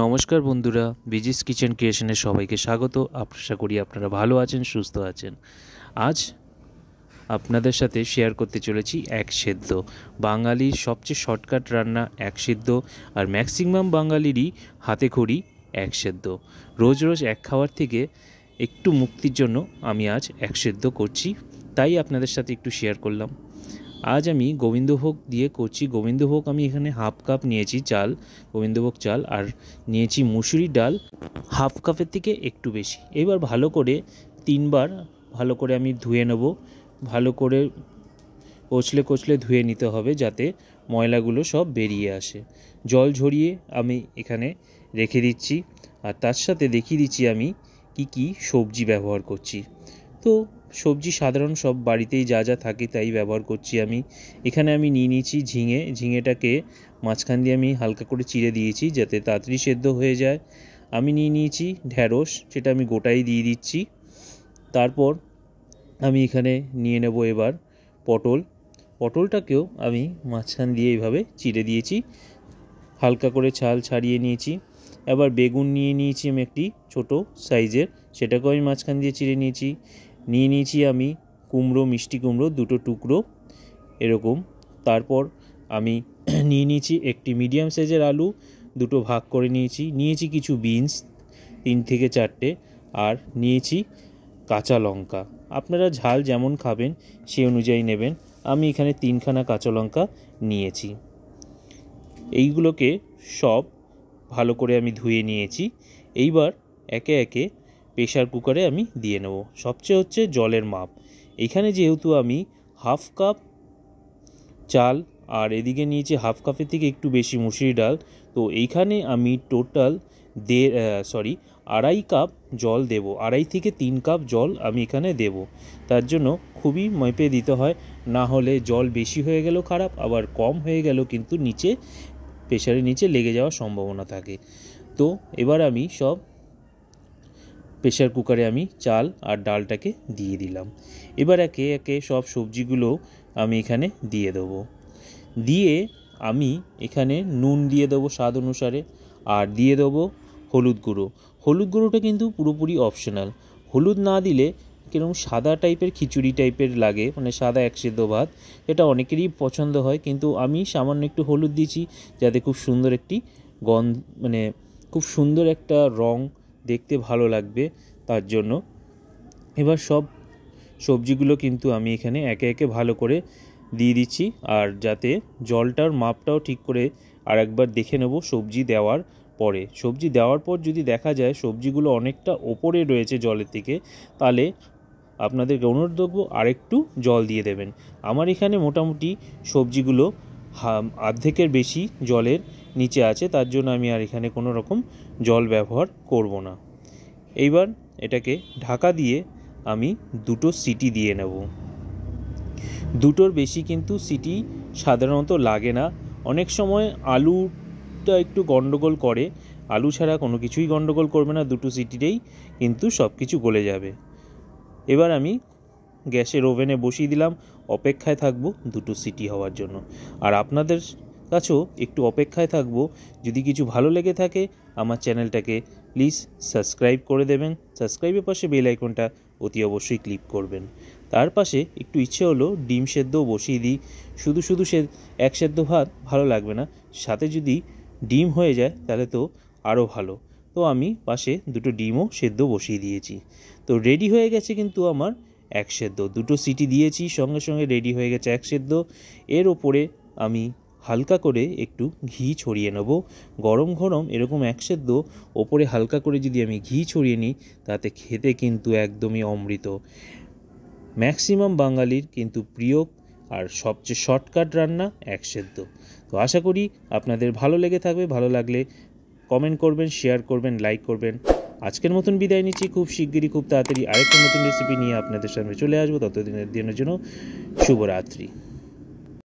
নমস্কার বন্ধুরা বিজিস কিচেন ক্রিয়েশনে সবাইকে স্বাগত আশা করি আপনারা ভালো আছেন সুস্থ আছেন আজ আপনাদের সাথে শেয়ার করতে চলেছি এক সেদ্ধ বাঙালির সবচেয়ে শর্টকাট রান্না এক সেদ্ধ আর ম্যাক্সিমাম বাঙালিরই হাতে খড়ি এক সেদ্ধ রোজ রোজ এক খাওয়ার থেকে একটু মুক্তির জন্য আমি আজ এক সেদ্ধ করছি তাই আপনাদের সাথে একটু শেয়ার করলাম আজ আমি গোবিন্দভোগ দিয়ে করছি গোবিন্দভোগ আমি এখানে হাফ কাপ নিয়েছি চাল গোবিন্দভোগ চাল আর নিয়েছি মুসুরি ডাল হাফ কাপের থেকে একটু বেশি এবার ভালো করে তিনবার ভালো করে আমি ধুয়ে নেব ভালো করে কচলে কচলে ধুয়ে নিতে হবে যাতে ময়লাগুলো সব বেরিয়ে আসে জল ঝরিয়ে আমি এখানে রেখে দিচ্ছি আর তার সাথে দেখিয়ে দিচ্ছি আমি কি কি সবজি ব্যবহার করছি তো সবজি সাধারণ সব বাড়িতেই যা যা থাকে তাই ব্যবহার করছি আমি এখানে আমি নিয়ে নিয়েছি ঝিঙে ঝিঙেটাকে মাঝখান দিয়ে আমি হালকা করে চিড়ে দিয়েছি যাতে তাড়াতাড়ি সেদ্ধ হয়ে যায় আমি নিয়ে নিয়েছি ঢ্যাঁড়স সেটা আমি গোটাই দিয়ে দিচ্ছি তারপর আমি এখানে নিয়ে নেব এবার পটল পটলটাকেও আমি মাঝখান দিয়ে এইভাবে চিড়ে দিয়েছি হালকা করে ছাল ছাড়িয়ে নিয়েছি এবার বেগুন নিয়ে নিয়েছি আমি একটি ছোট সাইজের সেটাকেও আমি মাঝখান দিয়ে চিড়ে নিয়েছি নিয়ে নিয়েছি আমি কুমড়ো মিষ্টি কুমড়ো দুটো টুকরো এরকম তারপর আমি নিয়ে নিয়েছি একটি মিডিয়াম সাইজের আলু দুটো ভাগ করে নিয়েছি নিয়েছি কিছু বিনস তিন থেকে চারটে আর নিয়েছি কাঁচা লঙ্কা আপনারা ঝাল যেমন খাবেন সে অনুযায়ী নেবেন আমি এখানে তিনখানা কাঁচা লঙ্কা নিয়েছি এইগুলোকে সব ভালো করে আমি ধুয়ে নিয়েছি এইবার একে একে প্রেশার কুকারে আমি দিয়ে নেব সবচেয়ে হচ্ছে জলের মাপ এখানে যেহেতু আমি হাফ কাপ চাল আর এদিকে নিয়েছি হাফ কাপের থেকে একটু বেশি মুসুরি ডাল তো এইখানে আমি টোটাল দে সরি আড়াই কাপ জল দেব আড়াই থেকে তিন কাপ জল আমি এখানে দেব তার জন্য খুবই মেপে দিতে হয় না হলে জল বেশি হয়ে গেল খারাপ আবার কম হয়ে গেল কিন্তু নিচে প্রেশারের নিচে লেগে যাওয়ার সম্ভাবনা থাকে তো এবার আমি সব প্রেশার কুকারে আমি চাল আর ডালটাকে দিয়ে দিলাম এবার একে একে সব সবজিগুলো আমি এখানে দিয়ে দেবো দিয়ে আমি এখানে নুন দিয়ে দেবো স্বাদ অনুসারে আর দিয়ে দেবো হলুদ গুঁড়ো হলুদ গুঁড়োটা কিন্তু পুরোপুরি অপশনাল হলুদ না দিলে কিরকম সাদা টাইপের খিচুড়ি টাইপের লাগে মানে সাদা সেদ্ধ ভাত এটা অনেকেরই পছন্দ হয় কিন্তু আমি সামান্য একটু হলুদ দিয়েছি যাতে খুব সুন্দর একটি গন্ধ মানে খুব সুন্দর একটা রঙ দেখতে ভালো লাগবে তার জন্য এবার সব সবজিগুলো কিন্তু আমি এখানে একে একে ভালো করে দিয়ে দিচ্ছি আর যাতে জলটার মাপটাও ঠিক করে আর একবার দেখে নেব সবজি দেওয়ার পরে সবজি দেওয়ার পর যদি দেখা যায় সবজিগুলো অনেকটা ওপরে রয়েছে জলের থেকে তাহলে আপনাদেরকে অনুরোধ করবো আরেকটু জল দিয়ে দেবেন আমার এখানে মোটামুটি সবজিগুলো অর্ধেকের বেশি জলের নিচে আছে তার জন্য আমি আর এখানে কোনো রকম জল ব্যবহার করব না এইবার এটাকে ঢাকা দিয়ে আমি দুটো সিটি দিয়ে নেব দুটোর বেশি কিন্তু সিটি সাধারণত লাগে না অনেক সময় আলুটা একটু গণ্ডগোল করে আলু ছাড়া কোনো কিছুই গণ্ডগোল করবে না দুটো সিটিতেই কিন্তু সব কিছু গলে যাবে এবার আমি গ্যাসের ওভেনে বসিয়ে দিলাম অপেক্ষায় থাকবো দুটো সিটি হওয়ার জন্য আর আপনাদের কাছেও একটু অপেক্ষায় থাকব যদি কিছু ভালো লেগে থাকে আমার চ্যানেলটাকে প্লিজ সাবস্ক্রাইব করে দেবেন সাবস্ক্রাইবের পাশে বেল আইকনটা অতি অবশ্যই ক্লিক করবেন তার পাশে একটু ইচ্ছে হলো ডিম সেদ্ধ বসিয়ে দিই শুধু শুধু সে এক সেদ্ধ ভাত ভালো লাগবে না সাথে যদি ডিম হয়ে যায় তাহলে তো আরও ভালো তো আমি পাশে দুটো ডিমও সেদ্ধ বসিয়ে দিয়েছি তো রেডি হয়ে গেছে কিন্তু আমার এক সেদ্ধ দুটো সিটি দিয়েছি সঙ্গে সঙ্গে রেডি হয়ে গেছে এক সেদ্ধ এর ওপরে আমি হালকা করে একটু ঘি ছড়িয়ে নেব গরম গরম এরকম এক সেদ্ধ ওপরে হালকা করে যদি আমি ঘি ছড়িয়ে নিই তাতে খেতে কিন্তু একদমই অমৃত ম্যাক্সিমাম বাঙালির কিন্তু প্রিয় আর সবচেয়ে শর্টকাট রান্না এক সেদ্ধ তো আশা করি আপনাদের ভালো লেগে থাকবে ভালো লাগলে কমেন্ট করবেন শেয়ার করবেন লাইক করবেন আজকের মতন বিদায় নিচ্ছি খুব শিগগিরই খুব তাড়াতাড়ি আরেকটা নতুন রেসিপি নিয়ে আপনাদের সামনে চলে আসবো ততদিনের দিনের জন্য শুভরাত্রি